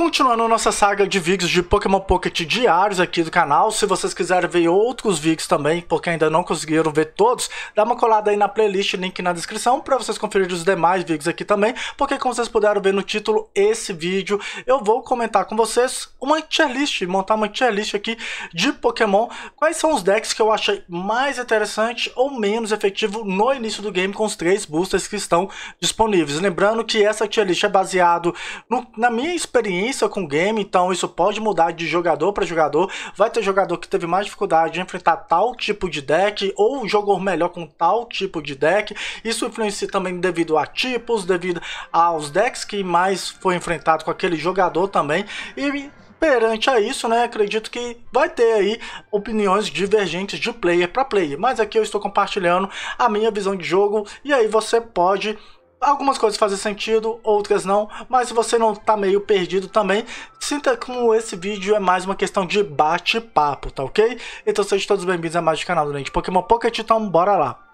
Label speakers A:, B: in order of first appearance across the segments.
A: Continuando nossa saga de vídeos de Pokémon Pocket diários aqui do canal, se vocês quiserem ver outros vídeos também, porque ainda não conseguiram ver todos, dá uma colada aí na playlist, link na descrição, para vocês conferirem os demais vídeos aqui também, porque como vocês puderam ver no título, esse vídeo eu vou comentar com vocês uma tier list, montar uma tier list aqui de Pokémon, quais são os decks que eu achei mais interessante ou menos efetivo no início do game com os três boosters que estão disponíveis. Lembrando que essa tier list é baseado no, na minha experiência premissa com o game, então isso pode mudar de jogador para jogador. Vai ter jogador que teve mais dificuldade de enfrentar tal tipo de deck, ou jogou melhor com tal tipo de deck. Isso influencia também devido a tipos, devido aos decks que mais foi enfrentado com aquele jogador também. E perante a isso, né, acredito que vai ter aí opiniões divergentes de player para player, mas aqui eu estou compartilhando a minha visão de jogo e aí você pode Algumas coisas fazem sentido, outras não, mas se você não tá meio perdido também, sinta como esse vídeo é mais uma questão de bate-papo, tá ok? Então sejam todos bem-vindos a mais um canal do Lente Pokémon Pocket, então bora lá.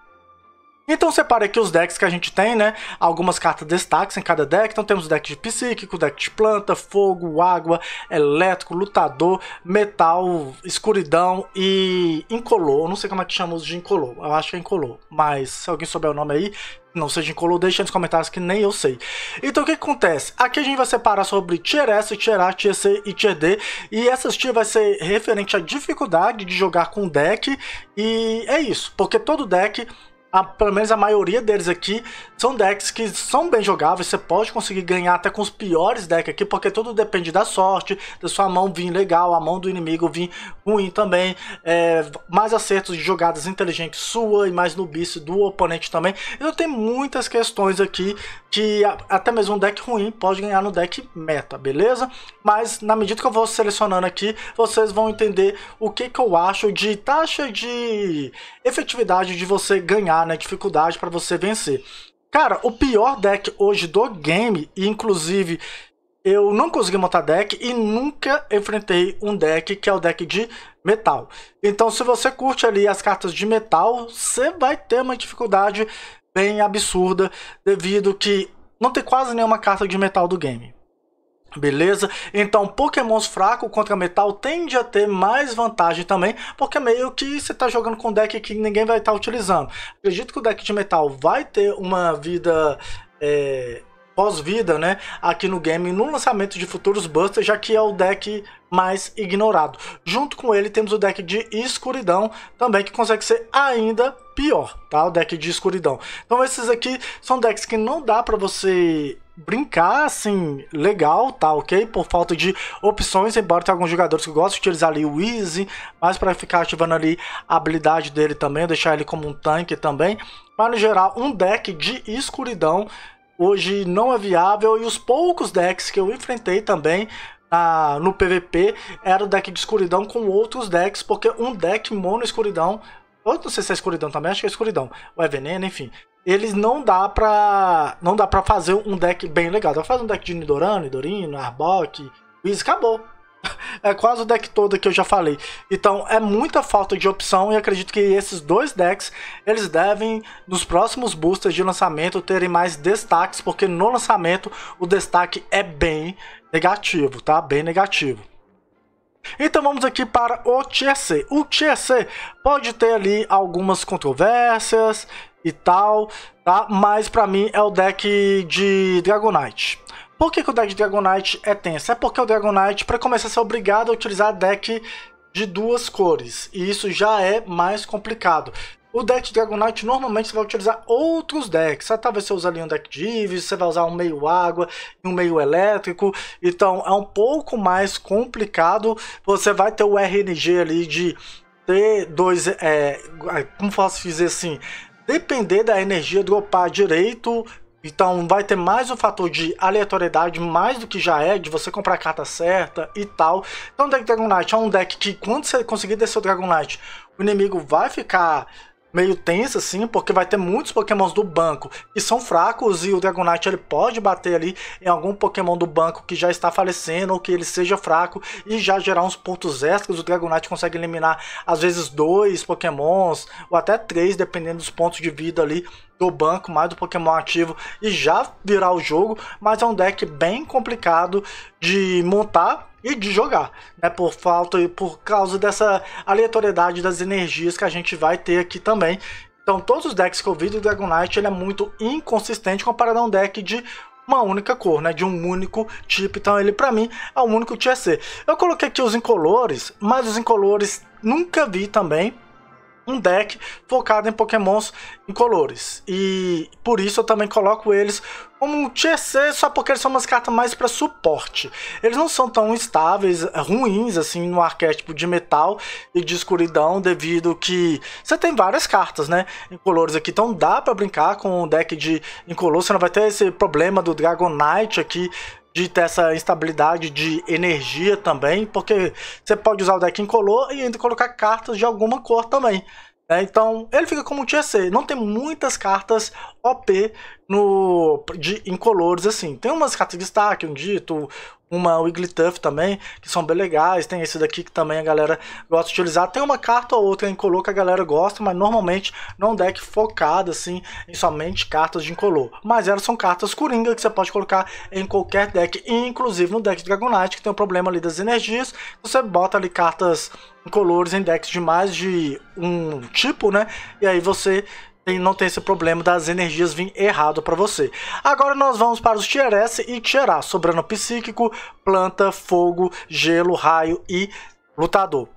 A: Então separe aqui os decks que a gente tem, né? Algumas cartas destaques em cada deck. Então temos o deck de psíquico, deck de planta, fogo, água, elétrico, lutador, metal, escuridão e incolor. não sei como é que chamamos de incolor. Eu acho que é incolor. Mas se alguém souber o nome aí, não seja incolor, deixe nos comentários que nem eu sei. Então o que, que acontece? Aqui a gente vai separar sobre Tier S, Tier A, Tier C e Tier D, e essas tier vai ser referente à dificuldade de jogar com o deck, e é isso, porque todo deck a, pelo menos a maioria deles aqui, são decks que são bem jogáveis. Você pode conseguir ganhar até com os piores decks aqui, porque tudo depende da sorte, da sua mão vir legal, a mão do inimigo vir ruim também. É, mais acertos de jogadas inteligentes sua e mais nubice do oponente também. Então tem muitas questões aqui que a, até mesmo um deck ruim pode ganhar no deck meta, beleza? Mas na medida que eu vou selecionando aqui, vocês vão entender o que, que eu acho de taxa de efetividade de você ganhar ganhar, né? Dificuldade para você vencer. Cara, o pior deck hoje do game, e inclusive eu não consegui montar deck e nunca enfrentei um deck que é o deck de metal. Então, se você curte ali as cartas de metal, você vai ter uma dificuldade bem absurda, devido que não tem quase nenhuma carta de metal do game. Beleza? Então, pokémons fraco contra metal tende a ter mais vantagem também, porque meio que você está jogando com um deck que ninguém vai estar tá utilizando. Acredito que o deck de metal vai ter uma vida... É, pós-vida, né, aqui no game, no lançamento de futuros Buster, já que é o deck mais ignorado. Junto com ele temos o deck de Escuridão, também que consegue ser ainda pior, tá? O deck de Escuridão. Então esses aqui são decks que não dá para você brincar, assim, legal, tá ok? Por falta de opções, embora tenha alguns jogadores que gostam de utilizar ali o Easy, mas para ficar ativando ali a habilidade dele também, deixar ele como um tanque também. Mas no geral, um deck de escuridão hoje não é viável e os poucos decks que eu enfrentei também ah, no PVP era o deck de escuridão com outros decks, porque um deck mono escuridão, eu não sei se é escuridão também, acho que é escuridão, ou é veneno, enfim, eles não dá pra. Não dá para fazer um deck bem legal. Dá pra fazer um deck de Nidoran, Nidorino, Arbok, isso acabou. É quase o deck todo que eu já falei. Então é muita falta de opção e acredito que esses dois decks eles devem nos próximos boosters de lançamento terem mais destaques, porque no lançamento o destaque é bem negativo, tá? Bem negativo. Então vamos aqui para o TSC O TSC pode ter ali algumas controvérsias e tal, tá? Mas para mim é o deck de Dragonite. Por que, que o deck de Dragonite é tenso? É porque o Dragonite, para começar, é obrigado a utilizar deck de duas cores. E isso já é mais complicado. O deck de Dragonite normalmente você vai utilizar outros decks. Ah, Talvez tá, você use ali um deck Divis, você vai usar um meio água e um meio elétrico. Então é um pouco mais complicado. Você vai ter o RNG ali de ter dois. É, é, como posso dizer assim? Depender da energia dropar direito. Então vai ter mais um fator de aleatoriedade, mais do que já é, de você comprar a carta certa e tal. Então o deck Dragonite é um deck que quando você conseguir descer o Dragonite, o inimigo vai ficar meio tensa, assim, porque vai ter muitos pokémons do banco que são fracos e o Dragonite ele pode bater ali em algum pokémon do banco que já está falecendo ou que ele seja fraco e já gerar uns pontos extras. O Dragonite consegue eliminar às vezes dois pokémons ou até três, dependendo dos pontos de vida ali do banco, mais do Pokémon ativo e já virar o jogo, mas é um deck bem complicado de montar e de jogar, né? Por falta e por causa dessa aleatoriedade das energias que a gente vai ter aqui também. Então, todos os decks que eu vi do Dragon Knight, ele é muito inconsistente comparado a um deck de uma única cor, né? De um único tipo. Então ele, para mim, é o único TSC. Eu coloquei aqui os incolores, mas os incolores nunca vi também um deck focado em pokémons em colores E por isso eu também coloco eles como um tier C, só porque eles são umas cartas mais para suporte. Eles não são tão estáveis, eh, ruins, assim, no arquétipo de metal e de escuridão, devido que você tem várias cartas, né, em colores aqui. Então dá para brincar com um deck de incolor, você não vai ter esse problema do Dragonite aqui de ter essa instabilidade de energia também, porque você pode usar o deck incolor e ainda colocar cartas de alguma cor também. Né? Então ele fica como um TC. Não tem muitas cartas OP no, de incolores assim. Tem umas cartas de destaque, um dito, uma Wigglytuff também, que são bem legais. Tem esse daqui que também a galera gosta de utilizar. Tem uma carta ou outra em color que a galera gosta, mas normalmente não um deck focado assim em somente cartas de incolor. Mas elas são cartas coringa que você pode colocar em qualquer deck, inclusive no deck de Dragonite, que tem o um problema ali das energias. Você bota ali cartas incolores em decks de mais de um tipo, né? E aí você não tem esse problema das energias vir errado para você. Agora nós vamos para os Tier S e Tier A, sobrando psíquico, planta, fogo, gelo, raio e lutador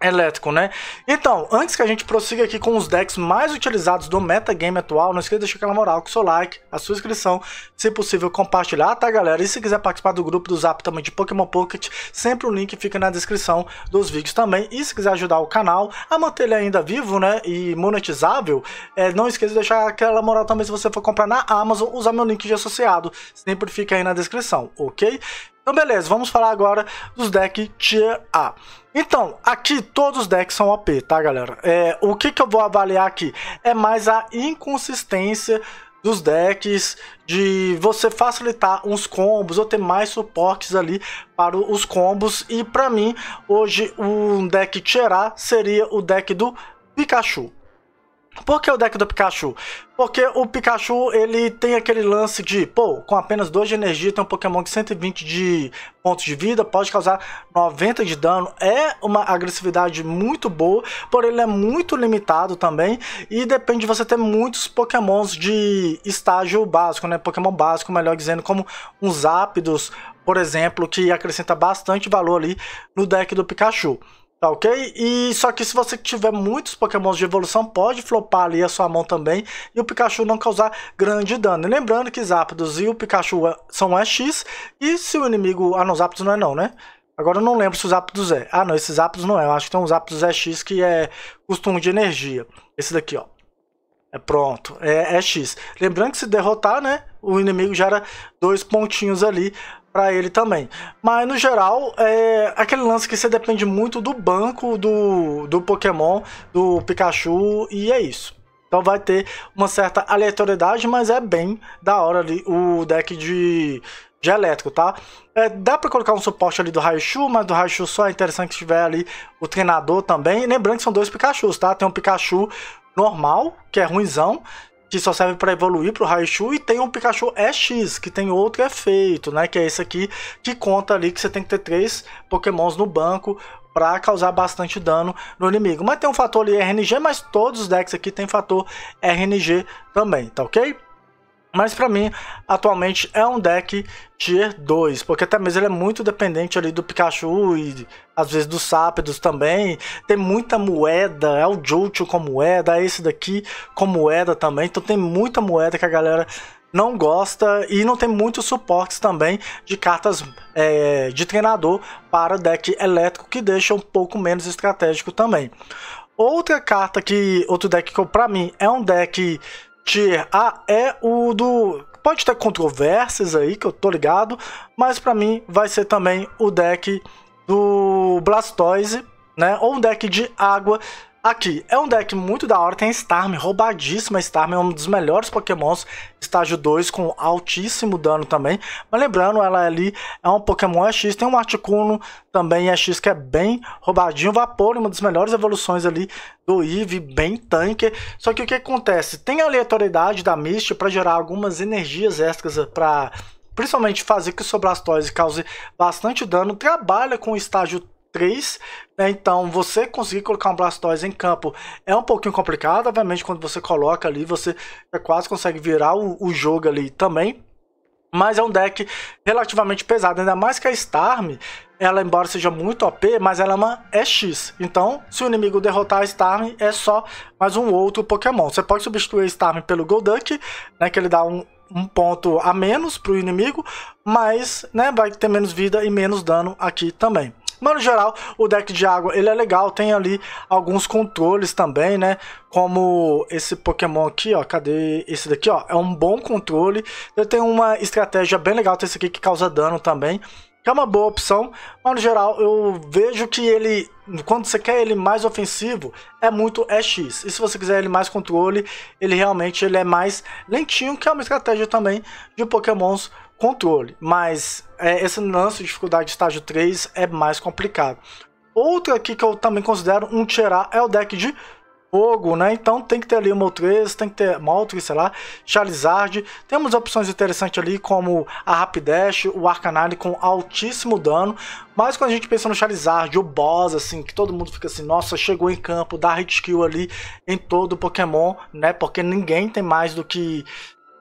A: elétrico, né? Então, antes que a gente prossiga aqui com os decks mais utilizados do metagame atual, não esqueça de deixar aquela moral com o seu like, a sua inscrição, se possível compartilhar, tá galera? E se quiser participar do grupo do Zap também de Pokémon Pocket, sempre o link fica na descrição dos vídeos também. E se quiser ajudar o canal a manter ele ainda vivo, né, e monetizável, é, não esqueça de deixar aquela moral também se você for comprar na Amazon, usar meu link de associado, sempre fica aí na descrição, ok? Então beleza, vamos falar agora dos decks Tier A. Então, aqui todos os decks são OP, tá galera? É, o que, que eu vou avaliar aqui é mais a inconsistência dos decks, de você facilitar uns combos ou ter mais suportes ali para os combos. E para mim, hoje, um deck Tier A seria o deck do Pikachu. Por que o deck do Pikachu? Porque o Pikachu, ele tem aquele lance de, pô, com apenas 2 de energia, tem um Pokémon de 120 de pontos de vida, pode causar 90 de dano. É uma agressividade muito boa, porém ele é muito limitado também e depende de você ter muitos Pokémons de estágio básico, né? Pokémon básico, melhor dizendo, como uns Zapdos, por exemplo, que acrescenta bastante valor ali no deck do Pikachu. Tá ok? E só que se você tiver muitos pokémons de evolução, pode flopar ali a sua mão também e o Pikachu não causar grande dano. E lembrando que Zapdos e o Pikachu é, são EX é e se o inimigo... Ah não, Zapdos não é não, né? Agora eu não lembro se o Zapdos é. Ah não, esse Zapdos não é. Eu acho que tem um Zapdos EX é que é costume de energia. Esse daqui, ó. É pronto, é, EX. X. Lembrando que se derrotar, né, o inimigo gera dois pontinhos ali para ele também. Mas no geral, é aquele lance que você depende muito do banco do, do Pokémon, do Pikachu, e é isso. Então vai ter uma certa aleatoriedade, mas é bem da hora ali o deck de, de elétrico, tá? É, dá para colocar um suporte ali do Raichu, mas do Raichu só é interessante que tiver ali o treinador também. lembrando que são dois Pikachus, tá? Tem um Pikachu normal, que é ruizão que só serve para evoluir pro Raichu, e tem um Pikachu EX, que tem outro efeito, né? Que é esse aqui, que conta ali que você tem que ter três pokémons no banco para causar bastante dano no inimigo. Mas tem um fator ali RNG, mas todos os decks aqui tem fator RNG também, tá ok? Mas para mim, atualmente é um deck tier 2, porque até mesmo ele é muito dependente ali do Pikachu e às vezes dos Sápidos também. Tem muita moeda, é o Jolt com moeda, é esse daqui com moeda também. Então tem muita moeda que a galera não gosta e não tem muitos suportes também de cartas é, de treinador para deck elétrico, que deixa um pouco menos estratégico também. Outra carta que, outro deck que para mim é um deck Tier A é o do. Pode ter controvérsias aí, que eu tô ligado, mas para mim vai ser também o deck do Blastoise, né? Ou um deck de água Aqui, é um deck muito da hora, tem Starm, roubadíssima Starm, é um dos melhores pokémons, estágio 2, com altíssimo dano também. Mas lembrando, ela é ali é um pokémon EX, tem um Articuno também EX que é bem roubadinho. Vapor, uma das melhores evoluções ali do Eevee, bem tanque. Só que o que acontece? Tem a aleatoriedade da Mist para gerar algumas energias extras para... Principalmente fazer que o seu Blastoise cause bastante dano. Trabalha com o estágio 3. Né? Então, você conseguir colocar um Blastoise em campo é um pouquinho complicado. Obviamente, quando você coloca ali, você quase consegue virar o, o jogo ali também. Mas é um deck relativamente pesado, ainda mais que a Starm, ela embora seja muito OP, mas ela é uma EX. Então, se o inimigo derrotar a Starm, é só mais um outro Pokémon. Você pode substituir a Starm pelo Golduck, né, que ele dá um, um ponto a menos para o inimigo, mas né, vai ter menos vida e menos dano aqui também. Mas no geral, o deck de água ele é legal, tem ali alguns controles também, né? Como esse Pokémon aqui, ó. Cadê esse daqui, ó? É um bom controle. Ele tem uma estratégia bem legal, tem esse aqui que causa dano também que é uma boa opção, mas no geral eu vejo que ele, quando você quer ele mais ofensivo, é muito EX. E se você quiser ele mais controle, ele realmente ele é mais lentinho, que é uma estratégia também de pokémons controle, mas é, esse lance de dificuldade de estágio 3 é mais complicado. Outra aqui que eu também considero um tirar é o deck de fogo, né? Então tem que ter ali uma Moltres, tem que ter Moltres, sei lá, Charizard. Temos opções interessantes ali como a Rapidash, o Arcanine com altíssimo dano. Mas quando a gente pensa no Charizard, o boss, assim, que todo mundo fica assim, nossa, chegou em campo, dá hit kill ali em todo Pokémon, né? Porque ninguém tem mais do que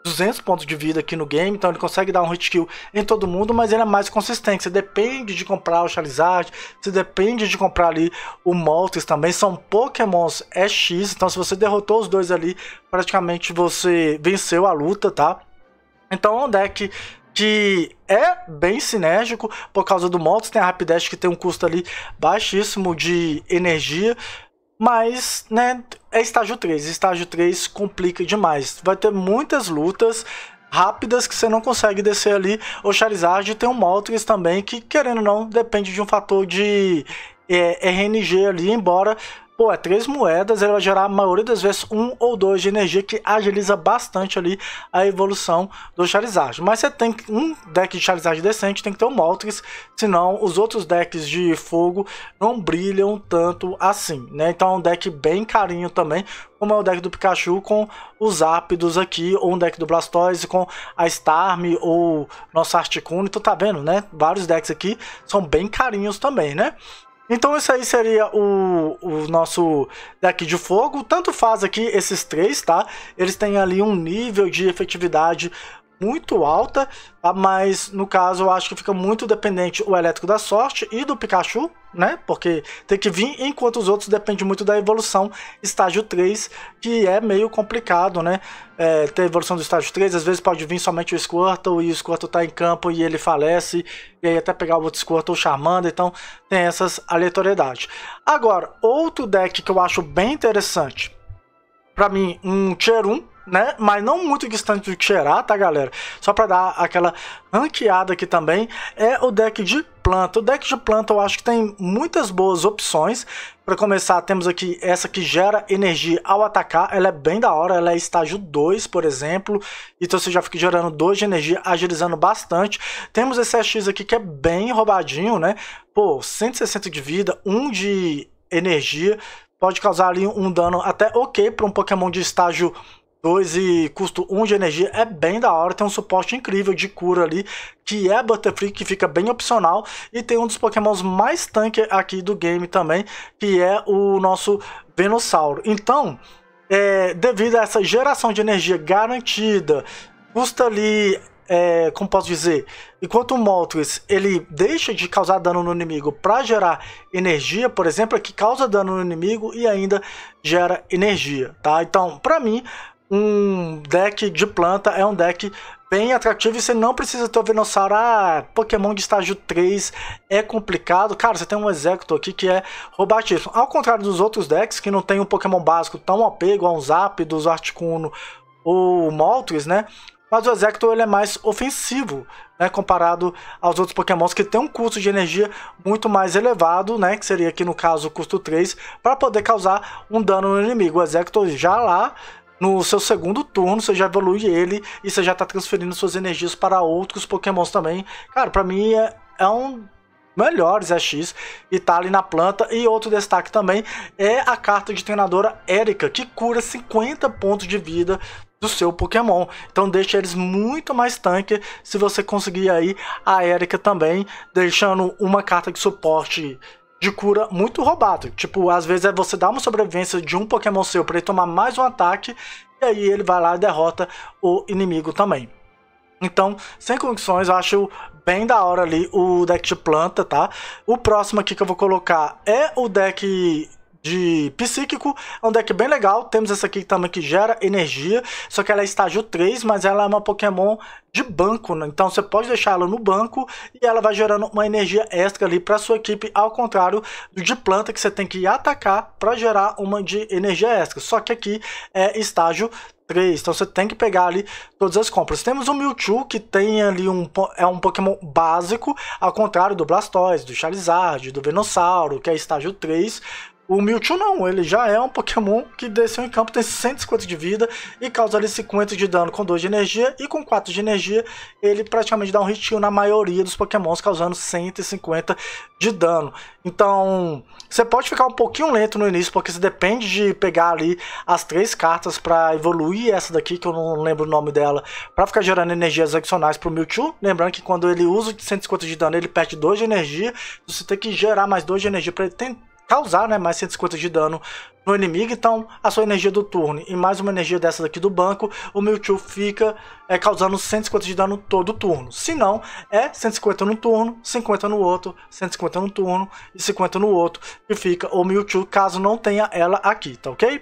A: 200 pontos de vida aqui no game, então ele consegue dar um hit kill em todo mundo, mas ele é mais consistente. Você depende de comprar o Charizard, você depende de comprar ali o Moltres também. São pokémons EX, então se você derrotou os dois ali, praticamente você venceu a luta, tá? Então é um deck que é bem sinérgico por causa do Moltres, tem a Rapidash que tem um custo ali baixíssimo de energia, mas, né, é estágio 3. Estágio 3 complica demais. Vai ter muitas lutas rápidas que você não consegue descer ali. O Charizard tem um Moltres também que, querendo ou não, depende de um fator de é, RNG ali, embora pô, é três moedas, ele vai gerar a maioria das vezes um ou dois de energia, que agiliza bastante ali a evolução do Charizard. Mas você tem um deck de Charizard decente, tem que ter o Moltres, senão os outros decks de fogo não brilham tanto assim, né? Então é um deck bem carinho também, como é o deck do Pikachu com os ápidos aqui, ou um deck do Blastoise com a Starmie ou nosso Articuno, então tá vendo, né? Vários decks aqui são bem carinhos também, né? Então isso aí seria o, o nosso deck de fogo. Tanto faz aqui esses três, tá? Eles têm ali um nível de efetividade muito alta, tá? mas no caso eu acho que fica muito dependente o elétrico da sorte e do Pikachu, né? Porque tem que vir, enquanto os outros depende muito da evolução estágio 3, que é meio complicado, né? É, ter evolução do estágio 3, às vezes pode vir somente o Squirtle e o Squirtle tá em campo e ele falece, e aí até pegar o outro Squirtle chamando, então tem essas aleatoriedades. Agora, outro deck que eu acho bem interessante, para mim, um Tier 1, né? Mas não muito distante do Xerá, tá, galera? Só para dar aquela ranqueada aqui também, é o deck de planta. O deck de planta eu acho que tem muitas boas opções. Para começar, temos aqui essa que gera energia ao atacar. Ela é bem da hora, ela é estágio 2, por exemplo. Então você já fica gerando 2 de energia, agilizando bastante. Temos esse X aqui que é bem roubadinho, né? Pô, 160 de vida, 1 um de energia. Pode causar ali um dano até ok para um Pokémon de estágio 2 e custo 1 um de energia é bem da hora, tem um suporte incrível de cura ali, que é Butterfree, que fica bem opcional, e tem um dos pokémons mais tanque aqui do game também, que é o nosso Venossauro. Então, é, devido a essa geração de energia garantida, custa ali é, como posso dizer, enquanto o Moltres ele deixa de causar dano no inimigo para gerar energia, por exemplo, é que causa dano no inimigo e ainda gera energia, tá? Então, para mim, um deck de planta é um deck bem atrativo e você não precisa ter o Venossauro. Ah, Pokémon de estágio 3 é complicado. Cara, você tem um Executor aqui que é robatismo. Ao contrário dos outros decks que não tem um Pokémon básico tão apego a um Zapdos, Articuno ou Moltres, né? Mas o Executor ele é mais ofensivo, né? Comparado aos outros Pokémons que tem um custo de energia muito mais elevado, né? Que seria aqui no caso o custo 3, para poder causar um dano no inimigo. O Executor já lá no seu segundo turno, você já evolui ele e você já tá transferindo suas energias para outros pokémons também. Cara, para mim é, é um melhores EX e tá ali na planta. E outro destaque também é a carta de treinadora Erika, que cura 50 pontos de vida do seu Pokémon. Então deixa eles muito mais tanque se você conseguir aí a Erika também, deixando uma carta de suporte de cura muito roubado. Tipo, às vezes é você dá uma sobrevivência de um Pokémon seu para ele tomar mais um ataque, e aí ele vai lá e derrota o inimigo também. Então, sem condições, eu acho bem da hora ali o deck de planta, tá? O próximo aqui que eu vou colocar é o deck de psíquico. É um deck bem legal. Temos essa aqui também que gera energia. Só que ela é estágio 3, mas ela é uma Pokémon de banco. Né? Então você pode deixar ela no banco e ela vai gerando uma energia extra ali para sua equipe. Ao contrário de planta que você tem que atacar para gerar uma de energia extra. Só que aqui é estágio 3. Então você tem que pegar ali todas as compras. Temos o Mewtwo, que tem ali um, é um Pokémon básico, ao contrário do Blastoise, do Charizard, do Venossauro, que é estágio 3. O Mewtwo não, ele já é um Pokémon que desceu em campo, tem 150 de vida e causa ali 50 de dano com 2 de energia e com 4 de energia ele praticamente dá um hit na maioria dos Pokémons, causando 150 de dano. Então, você pode ficar um pouquinho lento no início, porque você depende de pegar ali as três cartas para evoluir essa daqui, que eu não lembro o nome dela, para ficar gerando energias adicionais pro Mewtwo. Lembrando que quando ele usa 150 de dano, ele perde 2 de energia, então você tem que gerar mais 2 de energia para ele tentar causar né, mais 150 de dano no inimigo, então a sua energia do turno e mais uma energia dessa daqui do banco, o Mewtwo fica é, causando 150 de dano todo turno. Se não, é 150 no turno, 50 no outro, 150 no turno e 50 no outro, e fica o Mewtwo caso não tenha ela aqui, tá ok?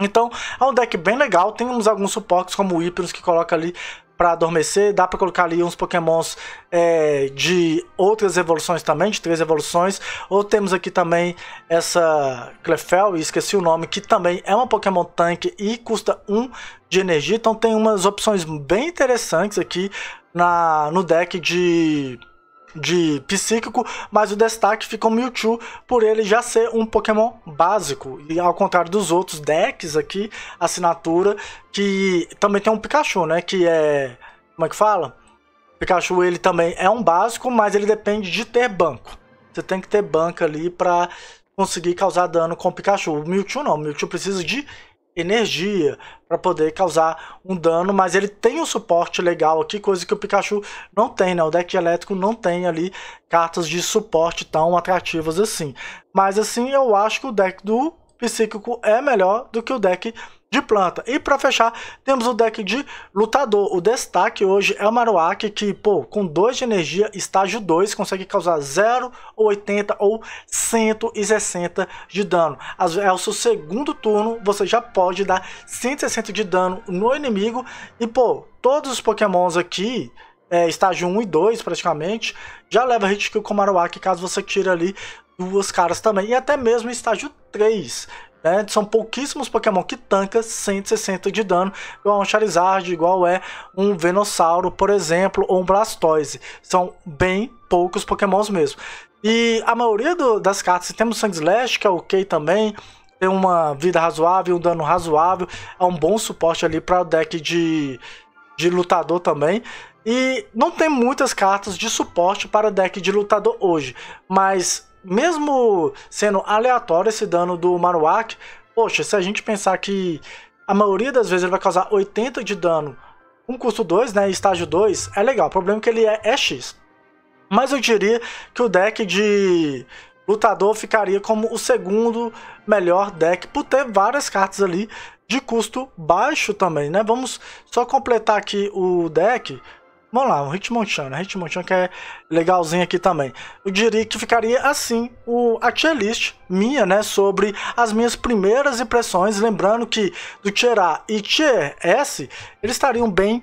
A: Então, é um deck bem legal, temos alguns suportes como o Hypnos que coloca ali para adormecer. Dá para colocar ali uns pokémons é, de outras evoluções também, de três evoluções. Ou temos aqui também essa Clefell, esqueci o nome, que também é uma pokémon tanque e custa um de energia. Então tem umas opções bem interessantes aqui na, no deck de de psíquico, mas o destaque fica o Mewtwo por ele já ser um Pokémon básico e ao contrário dos outros decks aqui, assinatura que também tem um Pikachu, né, que é como é que fala? Pikachu ele também é um básico, mas ele depende de ter banco. Você tem que ter banca ali para conseguir causar dano com o Pikachu. O Mewtwo não, o Mewtwo precisa de energia para poder causar um dano, mas ele tem um suporte legal aqui, coisa que o Pikachu não tem, né? O deck elétrico não tem ali cartas de suporte tão atrativas assim. Mas assim, eu acho que o deck do psíquico é melhor do que o deck de planta. E para fechar, temos o deck de lutador. O destaque hoje é o Maruaki, que, pô, com 2 de energia, estágio 2, consegue causar 0, 80 ou 160 de dano. É o seu segundo turno, você já pode dar 160 de dano no inimigo. E, pô, todos os pokémons aqui é, estágio 1 e 2 praticamente, já leva hit kill com o Marowak caso você tire ali duas caras também. E até mesmo estágio 3. Né? São pouquíssimos Pokémon que tanca 160 de dano, igual um Charizard, igual é um Venossauro, por exemplo, ou um Blastoise. São bem poucos Pokémons mesmo. E a maioria do, das cartas, temos Sangue Slash, que é ok também, tem uma vida razoável, um dano razoável, é um bom suporte ali para o deck de, de lutador também. E não tem muitas cartas de suporte para deck de lutador hoje, mas mesmo sendo aleatório esse dano do Maruak, poxa, se a gente pensar que a maioria das vezes ele vai causar 80 de dano um custo 2, né, estágio 2, é legal. O problema é que ele é, é X. Mas eu diria que o deck de lutador ficaria como o segundo melhor deck por ter várias cartas ali de custo baixo também, né? Vamos só completar aqui o deck Vamos lá, um Hitmonchan, né? Hitmonchan que é legalzinho aqui também. Eu diria que ficaria assim o, a tier list minha, né? Sobre as minhas primeiras impressões. Lembrando que do tier A e tier S, eles estariam bem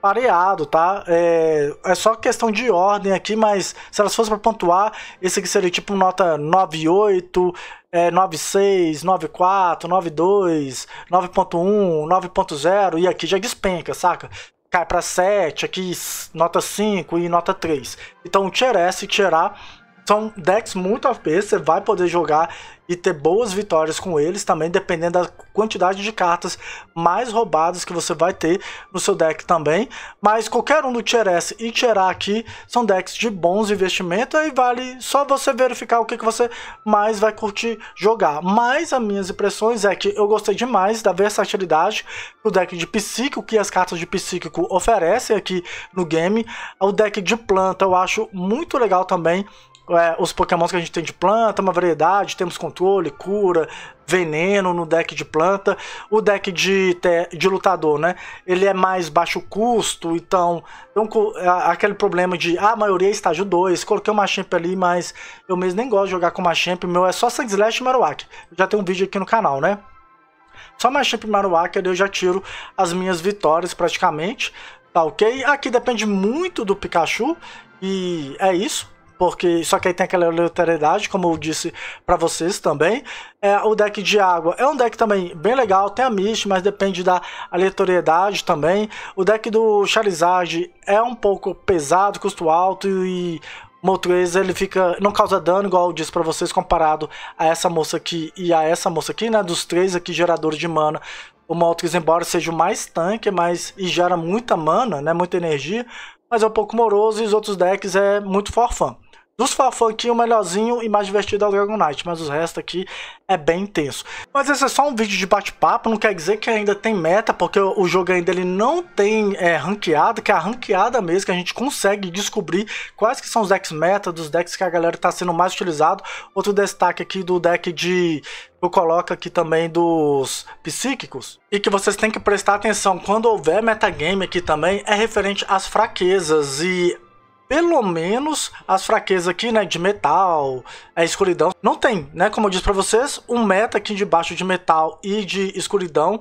A: pareado, tá? É, é só questão de ordem aqui, mas se elas fossem para pontuar, esse aqui seria tipo nota 98, é, 96, 94, 92, 9.1, 9.0 e aqui já despenca, saca? cai para 7, aqui nota 5 e nota 3. Então, tirar esse tirar são decks muito AP, você vai poder jogar e ter boas vitórias com eles também, dependendo da quantidade de cartas mais roubadas que você vai ter no seu deck também. Mas qualquer um do Tier S e Tier A aqui são decks de bons investimentos e vale só você verificar o que, que você mais vai curtir jogar. Mas as minhas impressões é que eu gostei demais da versatilidade do deck de Psíquico, que as cartas de Psíquico oferecem aqui no game. O deck de planta eu acho muito legal também, é, os pokémons que a gente tem de planta, uma variedade, temos controle, cura, veneno no deck de planta. O deck de, de lutador, né? Ele é mais baixo custo, então, então aquele problema de ah, a maioria é estágio 2, coloquei uma champ ali, mas eu mesmo nem gosto de jogar com uma champ, meu é só Sandslash e Marowak. Já tem um vídeo aqui no canal, né? Só uma champ Marowak eu já tiro as minhas vitórias praticamente, tá ok? Aqui depende muito do Pikachu e é isso porque só que aí tem aquela aleatoriedade, como eu disse para vocês também. É, o deck de água é um deck também bem legal, tem a Mist, mas depende da aleatoriedade também. O deck do Charizard é um pouco pesado, custo alto e Moltres ele fica não causa dano igual eu disse para vocês comparado a essa moça aqui e a essa moça aqui, né, dos três aqui geradores de mana. O Moltres embora seja o mais tanque, é mas e gera muita mana, né, muita energia, mas é um pouco moroso e os outros decks é muito forfã. Dos fofoquinhos, o melhorzinho e mais divertido é o Dragon Knight, mas os restos aqui é bem intenso. Mas esse é só um vídeo de bate-papo, não quer dizer que ainda tem meta, porque o jogo ainda ele não tem é, ranqueado, que é a ranqueada mesmo, que a gente consegue descobrir quais que são os decks meta, dos decks que a galera está sendo mais utilizado. Outro destaque aqui do deck de... eu coloco aqui também dos psíquicos, e que vocês têm que prestar atenção, quando houver metagame aqui também, é referente às fraquezas e pelo menos as fraquezas aqui, né, de metal, a é, escuridão, não tem, né? Como eu disse para vocês, um meta aqui debaixo de metal e de escuridão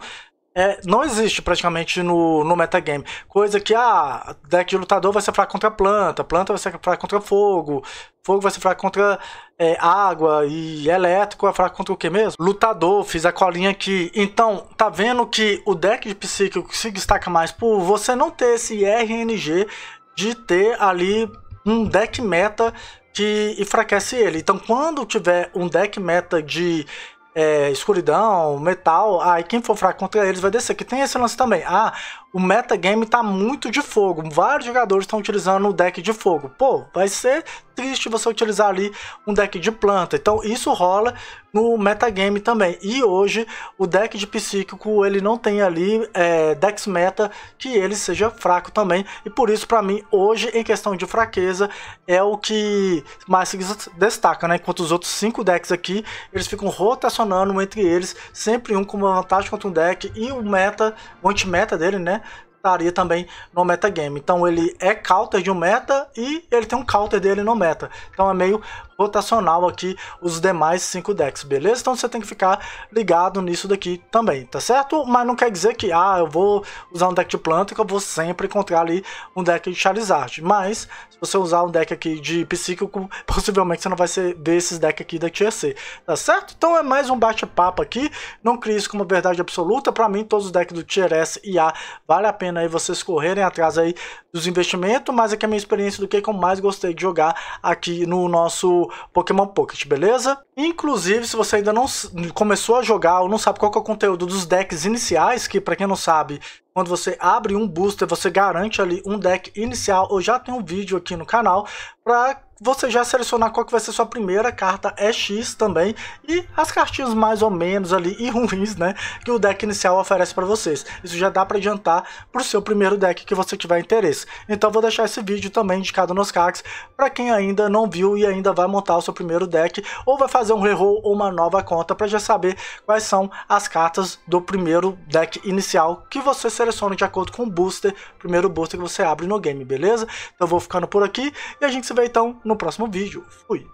A: é, não existe praticamente no, no metagame. Coisa que, ah, deck de lutador vai ser fraco contra planta, planta vai ser fraco contra fogo, fogo vai ser fraco contra é, água e elétrico é fraco contra o que mesmo? Lutador, fiz a colinha aqui. Então, tá vendo que o deck de psíquico se destaca mais por você não ter esse RNG de ter ali um deck meta que enfraquece ele. Então, quando tiver um deck meta de é, escuridão, metal, aí quem for fraco contra eles vai descer. Que tem esse lance também. Ah, o metagame tá muito de fogo. Vários jogadores estão utilizando o deck de fogo. Pô, vai ser triste você utilizar ali um deck de planta. Então isso rola no metagame também. E hoje o deck de psíquico ele não tem ali é, decks meta que ele seja fraco também. E por isso para mim hoje em questão de fraqueza é o que mais se destaca, né? Enquanto os outros cinco decks aqui eles ficam rotacionando entre eles, sempre um com uma vantagem contra um deck e o meta, o anti-meta dele, né? estaria também no metagame. Então ele é counter de um meta e ele tem um counter dele no meta. Então é meio rotacional aqui os demais 5 decks, beleza? Então você tem que ficar ligado nisso daqui também, tá certo? Mas não quer dizer que, ah, eu vou usar um deck de planta que eu vou sempre encontrar ali um deck de Charizard. Mas, se você usar um deck aqui de Psíquico, possivelmente você não vai ser desses decks aqui da TSC C, tá certo? Então é mais um bate-papo aqui, não crie isso como verdade absoluta, pra mim todos os decks do Tier S e A vale a pena aí vocês correrem atrás aí dos investimentos, mas é que a minha experiência do que eu mais gostei de jogar aqui no nosso do Pokémon Pocket, beleza? Inclusive, se você ainda não começou a jogar ou não sabe qual é o conteúdo dos decks iniciais, que para quem não sabe, quando você abre um booster, você garante ali um deck inicial. Eu já tenho um vídeo aqui no canal para você já selecionar qual que vai ser sua primeira carta é X também e as cartinhas mais ou menos ali e ruins, né, que o deck inicial oferece para vocês. Isso já dá para adiantar pro seu primeiro deck que você tiver interesse. Então vou deixar esse vídeo também indicado nos cards para quem ainda não viu e ainda vai montar o seu primeiro deck ou vai fazer um reroll ou uma nova conta para já saber quais são as cartas do primeiro deck inicial que você seleciona de acordo com o booster, primeiro booster que você abre no game, beleza? Então vou ficando por aqui e a gente se vê então no próximo vídeo. Fui!